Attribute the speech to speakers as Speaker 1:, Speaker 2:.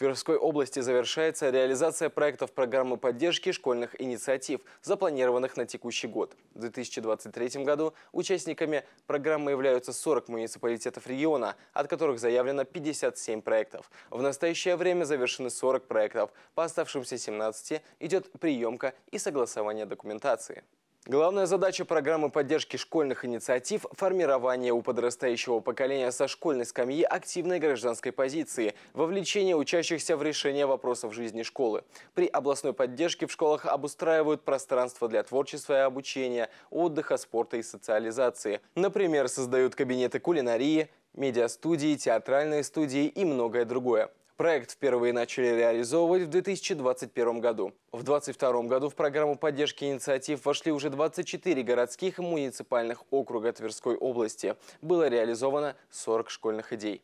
Speaker 1: Тверской области завершается реализация проектов программы поддержки школьных инициатив, запланированных на текущий год. В 2023 году участниками программы являются 40 муниципалитетов региона, от которых заявлено 57 проектов. В настоящее время завершены 40 проектов. По оставшимся 17 идет приемка и согласование документации. Главная задача программы поддержки школьных инициатив – формирование у подрастающего поколения со школьной скамьи активной гражданской позиции, вовлечение учащихся в решение вопросов жизни школы. При областной поддержке в школах обустраивают пространство для творчества и обучения, отдыха, спорта и социализации. Например, создают кабинеты кулинарии, медиастудии, театральные студии и многое другое. Проект впервые начали реализовывать в 2021 году. В 2022 году в программу поддержки инициатив вошли уже 24 городских и муниципальных округа Тверской области. Было реализовано 40 школьных идей.